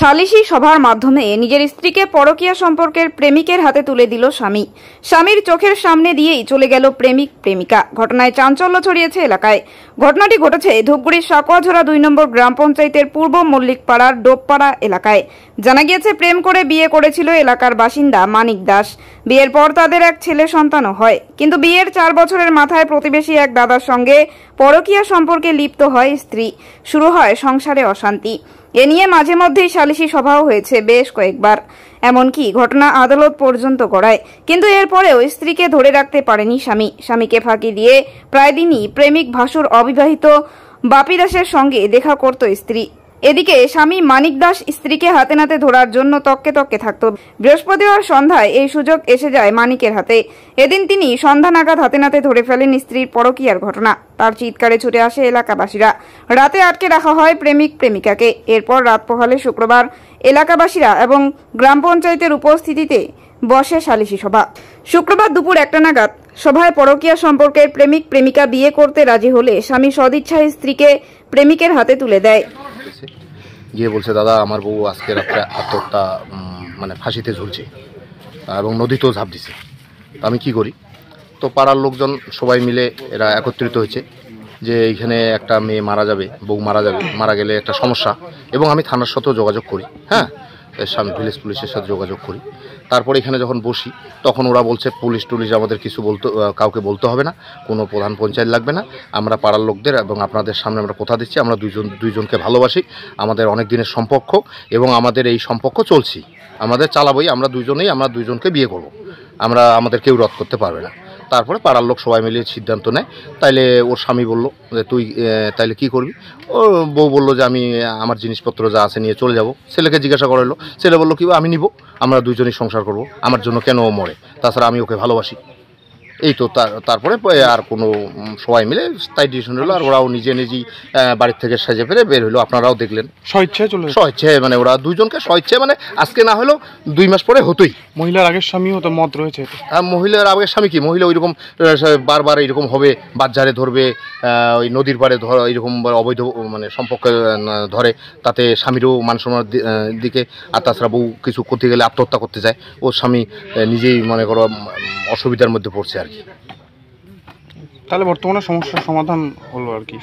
সালিশি সভার মাধ্যমে নিজের স্ত্রীকে পরকীয়া সম্পর্কের প্রেমিকের হাতে তুলে দিল স্বামী স্বামীর চোখের সামনে দিয়েই চলে গেল প্রেমিক প্রেমিকা ঘটনায় চাঞ্চল্য ছড়িয়েছে এলাকায় ঘটনাটি ঘটেছে ধূপগুড়ির সাকোয়াঝোড়া দুই নম্বর গ্রাম পঞ্চায়েতের পূর্ব মল্লিকপাড়ার ডোবপাড়া এলাকায় জানা গিয়েছে প্রেম করে বিয়ে করেছিল এলাকার বাসিন্দা মানিক দাস বিয়ের পর তাদের এক ছেলে সন্তানও হয় কিন্তু বিয়ের চার বছরের মাথায় প্রতিবেশী এক দাদার সঙ্গে পরকীয়া সম্পর্কে লিপ্ত হয় স্ত্রী শুরু হয় সংসারে অশান্তি এ নিয়ে মাঝে মধ্যেই সালিশি সভাও হয়েছে বেশ কয়েকবার এমনকি ঘটনা আদালত পর্যন্ত গড়ায় কিন্তু এরপরেও স্ত্রীকে ধরে রাখতে পারেনি স্বামী স্বামীকে ফাঁকি দিয়ে প্রায় দিনই প্রেমিক ভাসুর অবিবাহিত বাপিদাসের সঙ্গে দেখা করত স্ত্রী এদিকে স্বামী মানিক দাস স্ত্রীকে হাতে নাতে ধরার জন্য তককে তককে থাকত বৃহস্পতিবার সন্ধ্যায় এই সুযোগ এসে যায় মানিকের হাতে এদিন তিনি সন্ধ্যা নাগাদ হাতে নাতে ধরে ফেলেন স্ত্রীর পরকিয়ার ঘটনা তার চিৎকারে ছুটে আসে এলাকাবাসীরা রাতে আটকে রাখা হয় প্রেমিক প্রেমিকাকে এরপর রাত পোহালে শুক্রবার এলাকাবাসীরা এবং গ্রাম পঞ্চায়েতের উপস্থিতিতে বসে সালিশি সভা শুক্রবার দুপুর একটা নাগাদ সভায় পরকীয়া সম্পর্কের প্রেমিক প্রেমিকা বিয়ে করতে রাজি হলে স্বামী সদিচ্ছায় স্ত্রীকে প্রেমিকের হাতে তুলে দেয় গিয়ে বলছে দাদা আমার বউ আজকে রাত্রে আত্মহত্যা মানে ফাঁসিতে ঝুলছে এবং নদীতেও ঝাঁপ দিছে আমি কি করি তো পাড়ার লোকজন সবাই মিলে এরা একত্রিত হয়েছে যে এইখানে একটা মেয়ে মারা যাবে বউ মারা যাবে মারা গেলে একটা সমস্যা এবং আমি থানার সাথেও যোগাযোগ করি হ্যাঁ স্বামী ভিলেজ পুলিশের সাথে যোগাযোগ করি তারপরে এখানে যখন বসি তখন ওরা বলছে পুলিশ টুলিশ আমাদের কিছু বলতে কাউকে বলতে হবে না কোনো প্রধান পঞ্চায়েত লাগবে না আমরা পাড়ার লোকদের এবং আপনাদের সামনে আমরা কথা দিচ্ছি আমরা দুজন দুইজনকে ভালোবাসি আমাদের অনেক দিনের সম্পর্ক এবং আমাদের এই সম্পর্ক চলছি আমাদের চালাবই আমরা দুজনেই আমরা দুজনকে বিয়ে করব আমরা আমাদের কেউ রদ করতে পারবে না তারপরে পাড়ার লোক সবাই মিলে সিদ্ধান্ত নেয় তাইলে ওর স্বামী বলল যে তুই তাইলে কি করবি ও বউ বললো যে আমি আমার জিনিসপত্র যা আছে নিয়ে চলে যাব ছেলেকে জিজ্ঞাসা করালো ছেলে বললো কি আমি নিব আমরা দুইজনই সংসার করব আমার জন্য কেন ও মরে তাছাড়া আমি ওকে ভালোবাসি এই তো তারপরে আর কোনো সবাই মিলে তাই ডিসিশন হলো আর ওরাও নিজে নিজেই বাড়ির থেকে সাজে ফেলে বের হলো আপনারাও দেখলেন স্বইচ্ছায় মানে ওরা দুজনকে স্বইচ্ছায় মানে আজকে না হলেও দুই মাস পরে হতোই মহিলার আগের স্বামী হতো মত রয়েছে হ্যাঁ মহিলার আগের স্বামী কি মহিলা ওইরকম বারবার এরকম হবে বাজারে ধরবে ওই নদীর পাড়ে ধর এরকম অবৈধ মানে সম্পর্ক ধরে তাতে স্বামীরও মানসম্মান দিকে আর তাছাড়া বউ কিছু করতে গেলে আত্মহত্যা করতে যায় ওর স্বামী নিজেই মনে করো অসুবিধার মধ্যে পড়ছে আর তাহলে বর্তমানে সমস্যার সমাধান হলো আর কি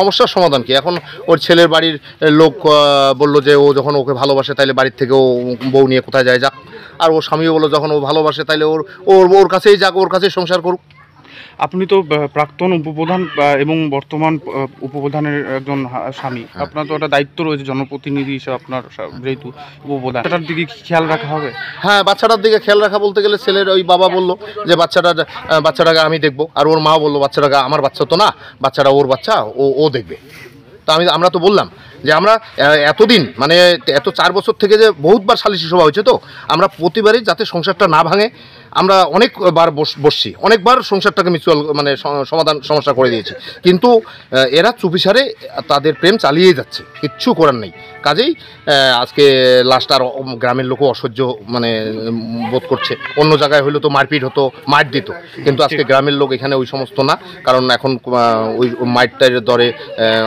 সমস্যার সমাধান কি এখন ওর ছেলের বাড়ির লোক বলল যে ও যখন ওকে ভালোবাসে তাহলে বাড়ির থেকে ও বউ নিয়ে কোথায় যায় যাক আর ওর স্বামীও বললো যখন ও ভালোবাসে তাহলে ওর ওর ওর কাছেই যাক ওর কাছেই সংসার করুক আপনি তো প্রাক্তন উপপ্রধান এবং বর্তমান উপপ্রধানের একজন স্বামী হ্যাঁ। আপনার তো একটা দায়িত্ব রয়েছে জনপ্রতিনিধি হিসেবে আপনার যেহেতু উপপ্রধানটার দিকে খেয়াল রাখা হবে হ্যাঁ বাচ্চাটার দিকে খেয়াল রাখা বলতে গেলে ছেলের ওই বাবা বললো যে বাচ্চাটার বাচ্চাটাকে আমি দেখবো আর ওর মা বললো বাচ্চাটাকে আমার বাচ্চা তো না বাচ্চাটা ওর বাচ্চা ও ও দেখবে তা আমি আমরা তো বললাম যে আমরা এতদিন মানে এত চার বছর থেকে যে বহুতবার সালিশি সভা হয়েছে তো আমরা প্রতিবারই যাতে সংসারটা না ভাঙে আমরা অনেকবার বসছি অনেকবার সংসারটাকে মিউচুয়াল মানে সমাধান সমস্যা করে দিয়েছি কিন্তু এরা চুপিসারে তাদের প্রেম চালিয়ে যাচ্ছে কিচ্ছু করার নেই কাজেই আজকে লাস্ট আর গ্রামের লোকও অসহ্য মানে বোধ করছে অন্য জায়গায় হইলে তো মারপিট হতো মার দিত কিন্তু আজকে গ্রামের লোক এখানে ওই সমস্ত না কারণ এখন ওই মাইটটার দরে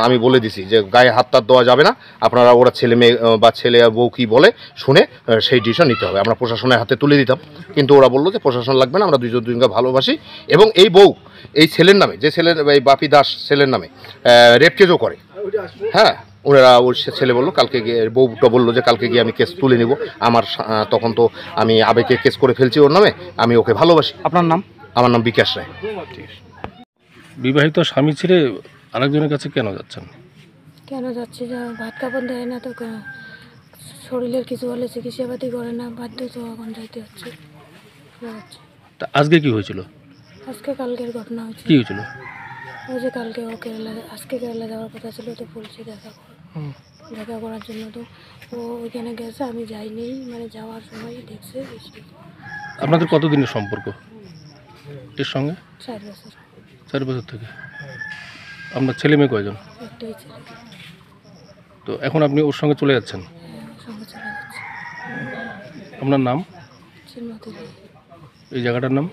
আমি বলে দিছি যে গায়ে হাত তাত দেওয়া যাবে না আপনারা ওরা ছেলে মেয়ে বা ছেলে বউ কী বলে শুনে সেই ডিসিশন নিতে হবে আমরা প্রশাসনের হাতে তুলে দিতাম কিন্তু ওরা বললো যে প্রশাসন লাগবে না আমরা দুজন দুজনকে ভালোবাসি এবং এই বউ এই ছেলের নামে যে ছেলের এই বাপি দাস ছেলের নামে রেপ কেজও করে হ্যাঁ ওনারা ওর ছেলে বললো কালকে গিয়ে বউটা বললো যে কালকে গিয়ে আমি কেস তুলে নিব আমার তখন তো আমি আবেগে কেস করে ফেলছি ওর নামে আমি ওকে ভালোবাসি আপনার নাম আমার নাম বিকাশ রায় বিবাহিত স্বামী ছেড়ে আরেকজনের কাছে কেন যাচ্ছেন কেন যাচ্ছে না ভাত কাপড় দেয় না তো শরীরের কিছু হলে চিকিৎসাপাতি করে না বাধ্য তো এখন যাইতে হচ্ছে তা আজকে কি হয়েছিল আজকে কালকের ঘটনা হয়েছে কি হয়েছিল ওই যে কালকে ও কেরালা আজকে কেরালা যাওয়ার কথা ছিল তো বলছি দেখা দেখা করার জন্য তো ও ওইখানে গেছে আমি যাইনি মানে যাওয়ার সময় দেখছে আপনাদের কতদিনের সম্পর্ক এর সঙ্গে চার বছর চার বছর থেকে আপনার ছেলে মেয়ে কয়জন একটাই তো এখন আপনি ওর সঙ্গে চলে যাচ্ছেন হ্যাঁ, আপনার নাম শ্রীমতী এই জায়গাটার নাম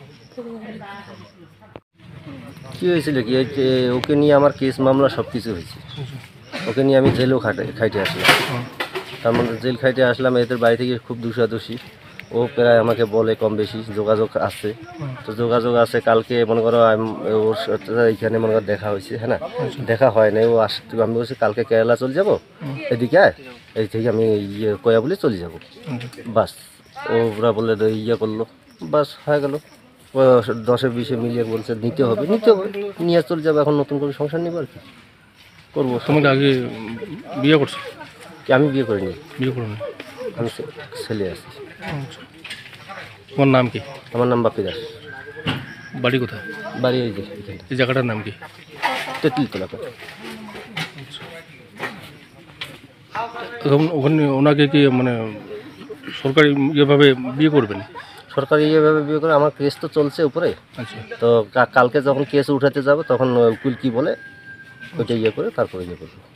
কী হয়েছিল কি ওকে নিয়ে আমার কেস মামলা সব কিছু হয়েছে ওকে নিয়ে আমি জেলও খাটে খাইতে আসলাম তার মধ্যে জেল খাইতে আসলাম এদের বাড়ি থেকে খুব দোষাদোষী ও প্রায় আমাকে বলে কম বেশি যোগাযোগ আছে তো যোগাযোগ আছে কালকে মনে করো ওর এইখানে মনে করো দেখা হয়েছে হ্যাঁ না দেখা হয় নাই ও আস আমি বলছি কালকে কেরালা চলে যাব এদিকে এই থেকে আমি ইয়ে কয়া বলে চলে যাব আচ্ছা। বাস ওরা বলে ইয়ে করলো বাস হয়ে গেল দশে বিশে মিলিয়ে বলছে নিতে হবে নিতে হবে নিয়ে চলে যাবে এখন নতুন করে সংসার নেবো আর কি করবো তোমাকে আগে বিয়ে করছো কি আমি বিয়ে করিনি বিয়ে করিনি আমি ছেলে আসছি আচ্ছা। তোমার নাম কি আমার নাম বাপি দাস বাড়ি কোথায় বাড়ি এই যে এই জায়গাটার নাম কি তেঁতুলতলা তখন ওখানে ওনাকে কি মানে সরকারি ইয়েভাবে বিয়ে করবেন সরকারি এভাবে বিয়ে করে আমার কেস তো চলছে উপরে আচ্ছা। তো কালকে যখন কেস উঠাতে যাবো তখন উকিল কি বলে ওইটা ইয়ে করে তারপরে ইয়ে করবো